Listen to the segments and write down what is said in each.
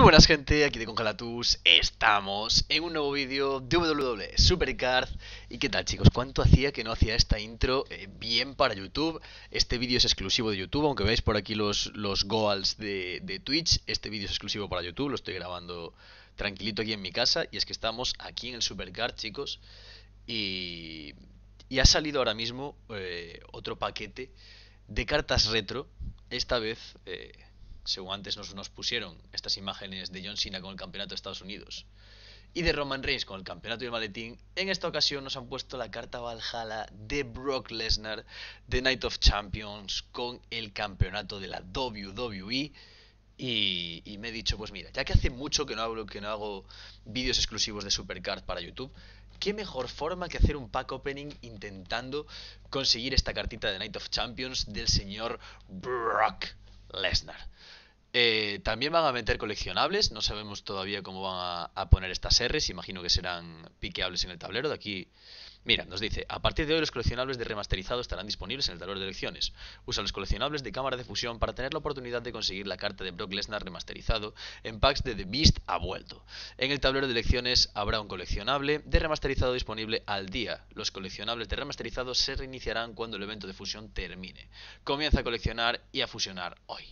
Muy buenas gente, aquí de Congelatus, estamos en un nuevo vídeo de WWE Supercard Y qué tal chicos, cuánto hacía que no hacía esta intro eh, bien para YouTube Este vídeo es exclusivo de YouTube, aunque veáis por aquí los, los goals de, de Twitch Este vídeo es exclusivo para YouTube, lo estoy grabando tranquilito aquí en mi casa Y es que estamos aquí en el Supercard chicos Y, y ha salido ahora mismo eh, otro paquete de cartas retro Esta vez... Eh, según antes nos, pusieron estas imágenes de John Cena con el campeonato de Estados Unidos y de Roman Reigns con el campeonato y el maletín, en esta ocasión nos han puesto la carta Valhalla de Brock Lesnar de Night of Champions con el campeonato de la WWE. Y, me he dicho, pues mira, ya que hace mucho que no que no hago vídeos exclusivos de Supercard para YouTube, qué mejor forma que hacer un pack opening intentando conseguir esta cartita de Night of Champions del señor Brock Lesnar. Eh, también van a meter coleccionables, no sabemos todavía cómo van a, poner estas se imagino que serán piqueables en el tablero, de aquí Mira, nos dice, a partir de hoy los coleccionables de remasterizado estarán disponibles en el tablero de elecciones. Usa los coleccionables de cámara de fusión para tener la oportunidad de conseguir la carta de Brock Lesnar remasterizado en packs de The Beast ha vuelto. En el tablero de elecciones habrá un coleccionable de remasterizado disponible al día. Los coleccionables de remasterizado se reiniciarán cuando el evento de fusión termine. Comienza a coleccionar y a fusionar hoy.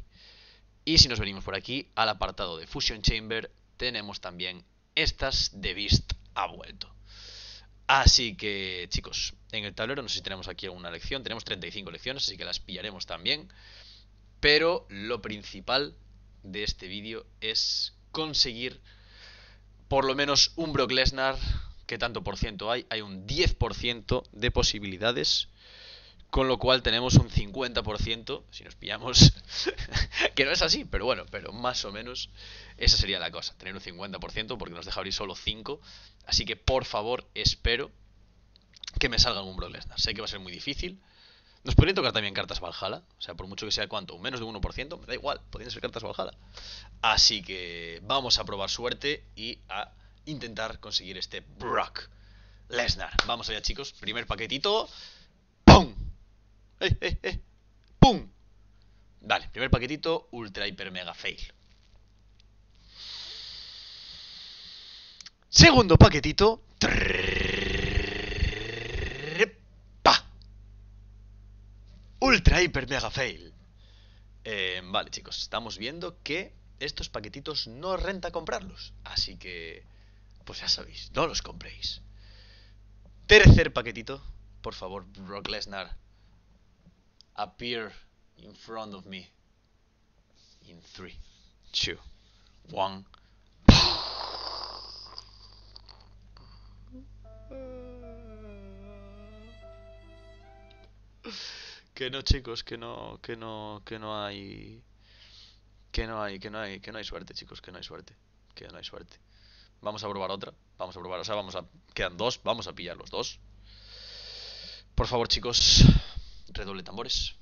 Y si nos venimos por aquí al apartado de Fusion Chamber, tenemos también estas The Beast ha vuelto. Así que, chicos, en el tablero no sé si tenemos aquí alguna lección. Tenemos 35 lecciones, así que las pillaremos también. Pero lo principal de este vídeo es conseguir por lo menos un Brock Lesnar, ¿Qué tanto por ciento hay, hay un 10% de posibilidades con lo cual tenemos un 50%, si nos pillamos, que no es así, pero bueno, pero más o menos esa sería la cosa, tener un 50% porque nos deja abrir solo 5, así que por favor espero que me salga algún Lesnar sé que va a ser muy difícil, nos podrían tocar también cartas Valhalla, o sea, por mucho que sea cuánto, menos de 1%, me da igual, podrían ser cartas Valhalla, así que vamos a probar suerte y a intentar conseguir este Brock Lesnar, vamos allá chicos, primer paquetito, ¡pum! ¡Eh, eh, eh! ¡Pum! Vale, primer paquetito, ultra, hiper, mega fail. Segundo paquetito. ¡Pa! Ultra, hiper, mega fail. vale, chicos, estamos viendo que estos paquetitos no renta comprarlos. Así que, pues ya sabéis, no los compréis. Tercer paquetito. Por favor, Brock Lesnar, appear in front of me. In three, two, one. que no chicos, que no, que no, que no hay, que no hay, que no hay, que no hay suerte chicos, que no hay suerte, que no hay suerte. Vamos a probar otra, vamos a probar, o sea, vamos a, quedan dos, vamos a pillar los dos. Por favor chicos, Redoble tambores.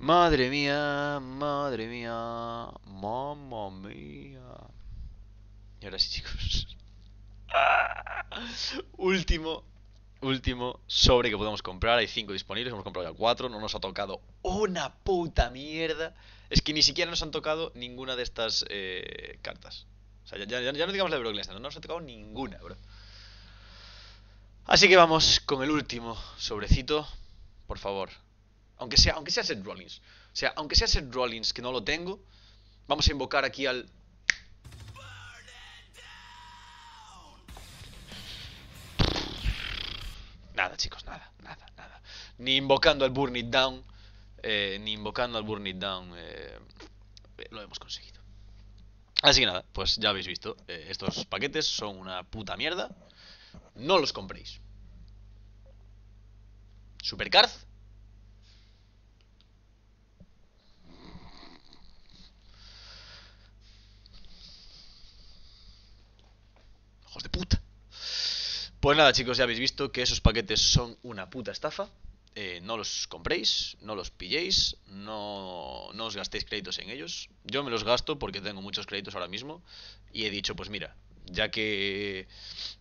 Madre mía, madre mía, mamma mía. Y ahora sí, chicos. Ah, último último sobre que podemos comprar. Hay cinco disponibles, hemos comprado ya 4, no nos ha tocado una puta mierda. Es que ni siquiera nos han tocado ninguna de estas eh, cartas. O sea, ya, no digamos la de Brock no nos ha tocado ninguna, bro. Así que vamos con el último sobrecito, por favor. Aunque sea, aunque sea Seth Rollins. O sea, aunque sea Seth Rollins, que no lo tengo, vamos a invocar aquí al chicos, nada, nada, nada. Ni invocando al Burn It Down, eh, ni invocando al Burn It Down, eh, lo hemos conseguido. Así que nada, pues ya habéis visto, eh, estos paquetes son una puta mierda. No los compréis. ¿Supercard? Pues nada chicos, ya habéis visto que esos paquetes son una puta estafa. Eh, no los compréis, no los pilléis, no, no os gastéis créditos en ellos. Yo me los gasto porque tengo muchos créditos ahora mismo y he dicho, pues mira, ya que,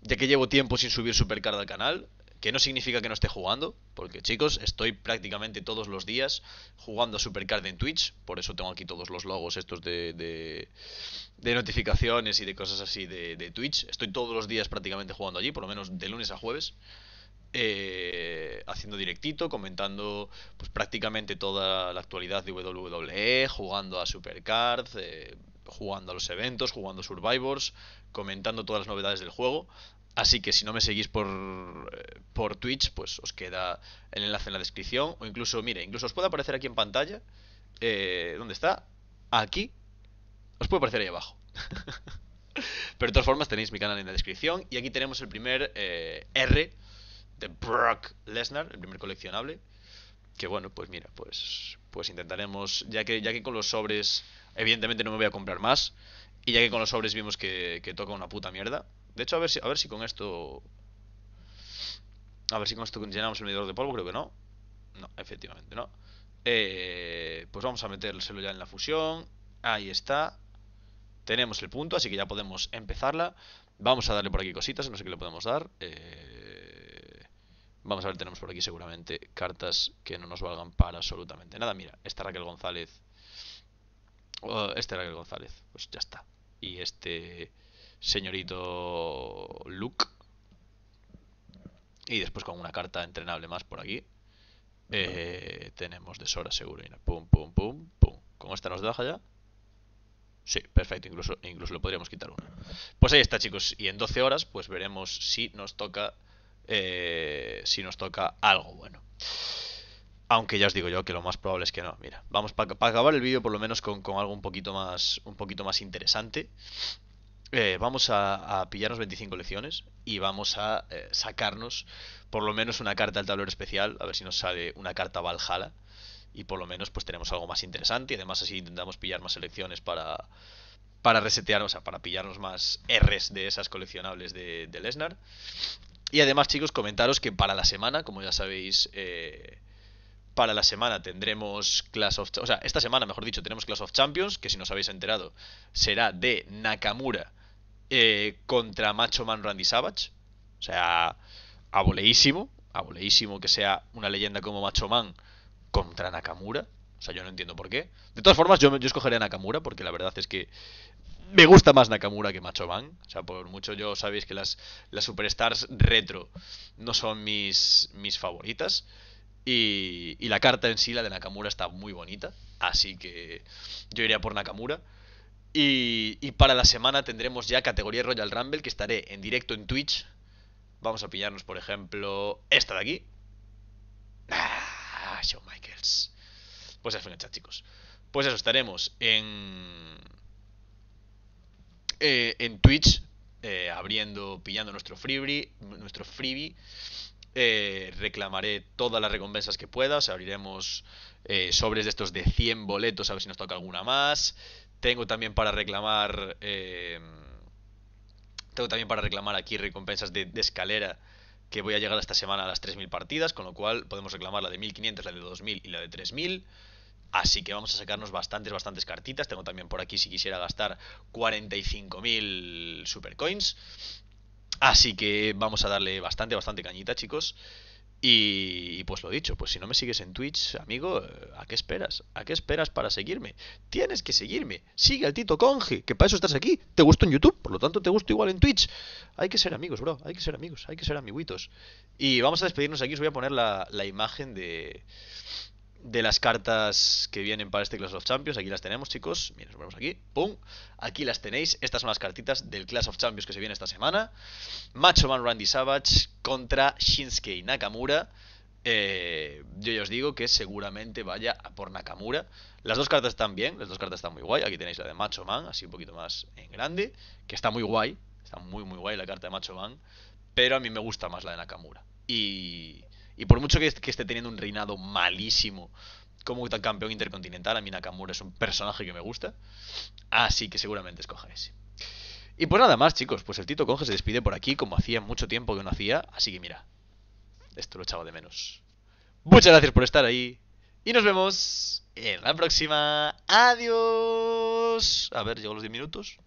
ya que llevo tiempo sin subir supercard al canal, que no significa que no esté jugando, porque chicos, estoy prácticamente todos los días jugando a Supercard en Twitch, por eso tengo aquí todos los logos estos de, de, notificaciones y de cosas así de, Twitch. Estoy todos los días prácticamente jugando allí, por lo menos de lunes a jueves, eh, haciendo directito, comentando pues prácticamente toda la actualidad de WWE, jugando a Supercard, eh, jugando a los eventos, jugando a Survivors, comentando todas las novedades del juego. Así que si no me seguís por, eh, por Twitch, pues os queda el enlace en la descripción. O incluso, mire, incluso os puede aparecer aquí en pantalla. Eh, ¿Dónde está? Aquí. Os puede aparecer ahí abajo. Pero de todas formas tenéis mi canal en la descripción. Y aquí tenemos el primer eh, R de Brock Lesnar, el primer coleccionable. Que bueno, pues mira, pues, pues intentaremos, ya que, ya que con los sobres evidentemente no me voy a comprar más, y ya que con los sobres vimos que, toca una puta mierda. De hecho, a ver si, a ver si con esto... A ver si con esto llenamos el medidor de polvo, creo que no. No, efectivamente no. Eh, pues vamos a metérselo ya en la fusión. Ahí está. Tenemos el punto, así que ya podemos empezarla. Vamos a darle por aquí cositas, no sé qué le podemos dar. Eh, vamos a ver, tenemos por aquí seguramente cartas que no nos valgan para absolutamente nada. Mira, está Raquel González. Oh, este Raquel González. Pues ya está y este señorito Luke. Y después con una carta entrenable más por aquí. Eh, tenemos Deshora seguro. Pum, pum, pum, pum. como esta nos deja ya? Sí, perfecto. Incluso, incluso lo podríamos quitar uno Pues ahí está, chicos. Y en 12 horas, pues veremos si nos toca. Eh, si nos toca algo bueno. Aunque ya os digo yo que lo más probable es que no. Mira, vamos para acabar el vídeo por lo menos con, algo un poquito más, un poquito más interesante. Eh, vamos a, pillarnos 25 lecciones y vamos a eh, sacarnos por lo menos una carta del tablero especial, a ver si nos sale una carta Valhalla y por lo menos pues tenemos algo más interesante y además así intentamos pillar más elecciones para, para resetear, o sea, para pillarnos más Rs de esas coleccionables de, Lesnar. Y además chicos, comentaros que para la semana, como ya sabéis... Eh, para la semana tendremos Clash of... O sea, esta semana, mejor dicho, tenemos Clash of Champions, que si nos habéis enterado, será de Nakamura eh, contra Macho Man Randy Savage. O sea, aboleísimo. Aboleísimo que sea una leyenda como Macho Man contra Nakamura. O sea, yo no entiendo por qué. De todas formas, yo, yo escogería Nakamura, porque la verdad es que me gusta más Nakamura que Macho Man. O sea, por mucho yo sabéis que las, las superstars retro no son mis, mis favoritas. Y, la carta en sí, la de Nakamura, está muy bonita. Así que yo iría por Nakamura. Y, para la semana tendremos ya categoría Royal Rumble, que estaré en directo en Twitch. Vamos a pillarnos, por ejemplo, esta de aquí. Ah, Shawn Michaels. Pues es final, chicos. Pues eso, estaremos en. Eh, en Twitch, eh, abriendo, pillando nuestro freebie, nuestro freebie eh, reclamaré todas las recompensas que pueda. abriremos eh, sobres de estos de 100 boletos, a ver si nos toca alguna más. Tengo también para reclamar. Eh, tengo también para reclamar aquí recompensas de, escalera. Que voy a llegar esta semana a las 3.000 partidas, con lo cual podemos reclamar la de 1.500, la de 2.000 y la de 3.000. Así que vamos a sacarnos bastantes, bastantes cartitas. Tengo también por aquí, si quisiera gastar, 45.000 supercoins. Así que vamos a darle bastante, bastante cañita, chicos. Y, pues lo dicho, pues si no me sigues en Twitch, amigo, ¿a qué esperas? ¿A qué esperas para seguirme? Tienes que seguirme. Sigue al Tito Conge, que para eso estás aquí. Te gusto en YouTube, por lo tanto te gusto igual en Twitch. Hay que ser amigos, bro. Hay que ser amigos. Hay que ser amiguitos. Y vamos a despedirnos aquí. Os voy a poner la imagen de de las cartas que vienen para este Clash of Champions. Aquí las tenemos, chicos. Miren, nos ponemos aquí. ¡Pum! Aquí las tenéis. Estas son las cartitas del Clash of Champions que se viene esta semana. Macho Man Randy Savage contra Shinsuke Nakamura. Eh, yo ya os digo que seguramente vaya por Nakamura. Las dos cartas están bien, las dos cartas están muy guay. Aquí tenéis la de Macho Man, así un poquito más en grande, que está muy guay. Está muy, muy guay la carta de Macho Man. Pero a mí me gusta más la de Nakamura. Y y por mucho que, esté teniendo un reinado malísimo como tal campeón intercontinental, a mí Nakamura es un personaje que me gusta. Así que seguramente escoja ese. Y pues nada más, chicos, pues el Tito Conge se despide por aquí, como hacía mucho tiempo que no hacía, así que mira, esto lo echaba de menos. Muchas gracias por estar ahí y nos vemos en la próxima. Adiós. A ver, llego los 10 minutos.